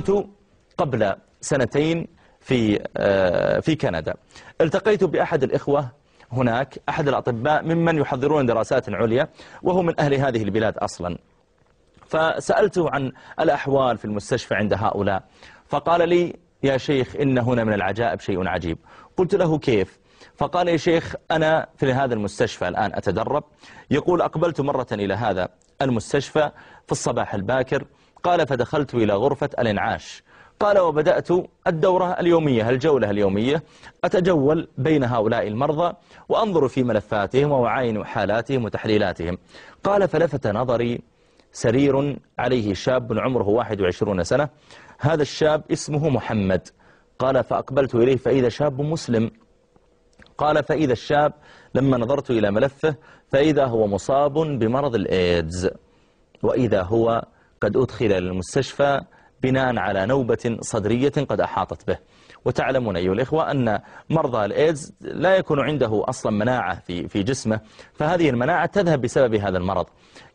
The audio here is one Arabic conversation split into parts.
كنت قبل سنتين في آه، في كندا التقيت بأحد الإخوة هناك أحد الأطباء ممن يحضرون دراسات عليا وهو من أهل هذه البلاد أصلا فسألته عن الأحوال في المستشفى عند هؤلاء فقال لي يا شيخ إن هنا من العجائب شيء عجيب قلت له كيف فقال يا شيخ أنا في هذا المستشفى الآن أتدرب يقول أقبلت مرة إلى هذا المستشفى في الصباح الباكر قال فدخلت إلى غرفة الانعاش قال وبدأت الدورة اليومية الجولة اليومية أتجول بين هؤلاء المرضى وأنظر في ملفاتهم وأعاين حالاتهم وتحليلاتهم قال فلفت نظري سرير عليه شاب عمره 21 سنة هذا الشاب اسمه محمد قال فأقبلت إليه فإذا شاب مسلم قال فإذا الشاب لما نظرت إلى ملفه فإذا هو مصاب بمرض الإيدز وإذا هو قد أدخل للمستشفى بناء على نوبة صدرية قد أحاطت به وتعلمون أيها الإخوة أن مرضى الإيدز لا يكون عنده أصلا مناعة في في جسمه فهذه المناعة تذهب بسبب هذا المرض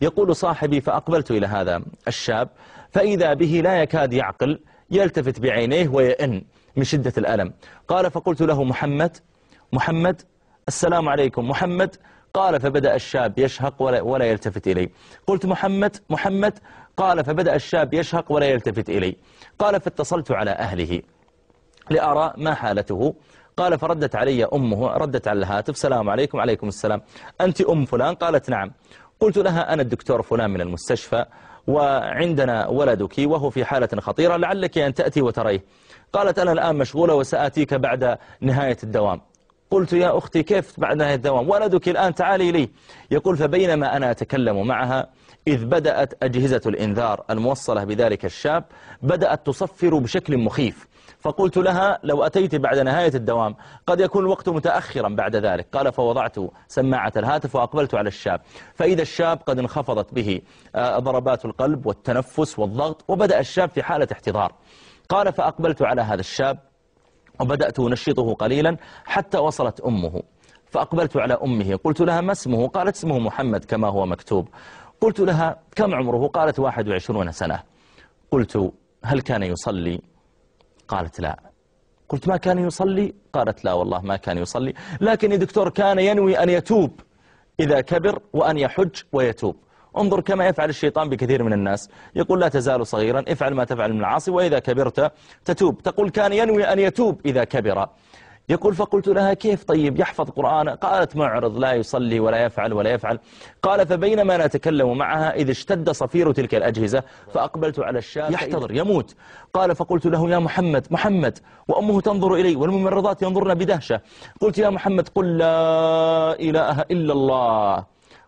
يقول صاحبي فأقبلت إلى هذا الشاب فإذا به لا يكاد يعقل يلتفت بعينيه ويئن من شدة الألم قال فقلت له محمد محمد السلام عليكم محمد قال فبدأ الشاب يشهق ولا, يلتفت إلي قلت محمد محمد قال فبدأ الشاب يشهق ولا يلتفت إلي قال فاتصلت على أهله لأرى ما حالته قال فردت علي أمه ردت على الهاتف سلام عليكم عليكم السلام أنت أم فلان قالت نعم قلت لها أنا الدكتور فلان من المستشفى وعندنا ولدك وهو في حالة خطيرة لعلك أن تأتي وتريه قالت أنا الآن مشغولة وسآتيك بعد نهاية الدوام قلت يا أختي كيف بعد نهاية الدوام ولدك الآن تعالي لي يقول فبينما أنا أتكلم معها إذ بدأت أجهزة الإنذار الموصلة بذلك الشاب بدأت تصفر بشكل مخيف فقلت لها لو أتيت بعد نهاية الدوام قد يكون الوقت متأخرا بعد ذلك قال فوضعت سماعة الهاتف وأقبلت على الشاب فإذا الشاب قد انخفضت به آه، ضربات القلب والتنفس والضغط وبدأ الشاب في حالة احتضار قال فأقبلت على هذا الشاب وبدأت أنشطه قليلا حتى وصلت أمه فأقبلت على أمه قلت لها ما اسمه قالت اسمه محمد كما هو مكتوب قلت لها كم عمره قالت 21 سنة قلت هل كان يصلي قالت لا قلت ما كان يصلي قالت لا والله ما كان يصلي لكن الدكتور كان ينوي أن يتوب إذا كبر وأن يحج ويتوب انظر كما يفعل الشيطان بكثير من الناس يقول لا تزال صغيرا افعل ما تفعل من العاصي وإذا كبرت تتوب تقول كان ينوي أن يتوب إذا كبر يقول فقلت لها كيف طيب يحفظ قرآن قالت معرض لا يصلي ولا يفعل ولا يفعل قال فبينما نتكلم معها إذ اشتد صفير تلك الأجهزة فأقبلت على الشاب يحتضر يموت قال فقلت له يا محمد محمد وأمه تنظر إلي والممرضات ينظرن بدهشة قلت يا محمد قل لا إله إلا الله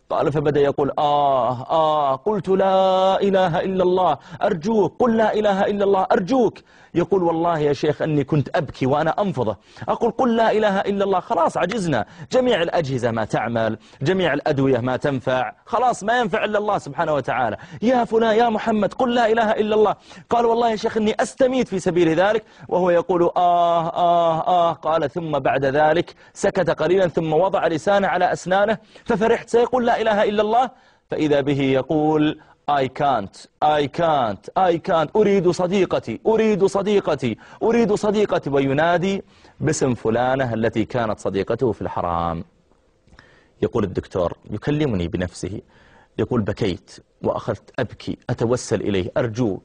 قال فبدأ يقول آه آه قلت لا إله إلا الله أرجوك قل لا إله إلا الله أرجوك يقول والله يا شيخ أني كنت أبكي وأنا أنفضه أقول قل لا إله إلا الله خلاص عجزنا جميع الأجهزة ما تعمل جميع الأدوية ما تنفع خلاص ما ينفع إلا الله سبحانه وتعالى يا فلان يا محمد قل لا إله إلا الله قال والله يا شيخ أني أستميت في سبيل ذلك وهو يقول آه آه آه قال ثم بعد ذلك سكت قليلا ثم وضع لسانه على أسنانه ففرحت سيقول لا إله إلا الله فإذا به يقول I can't I can't I can't أريد صديقتي أريد صديقتي أريد صديقتي وينادي باسم فلانة التي كانت صديقته في الحرام يقول الدكتور يكلمني بنفسه يقول بكيت وأخذت أبكي أتوسل إليه أرجوك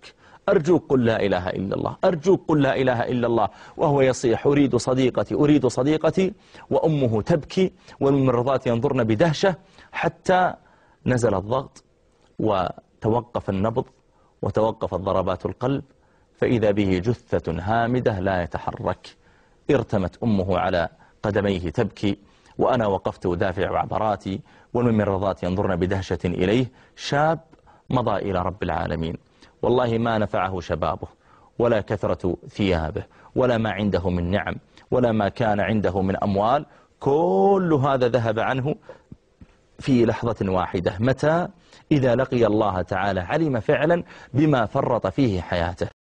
أرجوك قل لا إله إلا الله أرجوك قل لا إله إلا الله وهو يصيح أريد صديقتي أريد صديقتي وأمه تبكي والممرضات ينظرن بدهشة حتى نزل الضغط وتوقف النبض وتوقفت ضربات القلب فإذا به جثة هامدة لا يتحرك ارتمت أمه على قدميه تبكي وأنا وقفت دافع عبراتي والممرضات ينظرن بدهشة إليه شاب مضى إلى رب العالمين والله ما نفعه شبابه ولا كثرة ثيابه ولا ما عنده من نعم ولا ما كان عنده من أموال كل هذا ذهب عنه في لحظة واحدة متى إذا لقي الله تعالى علم فعلا بما فرط فيه حياته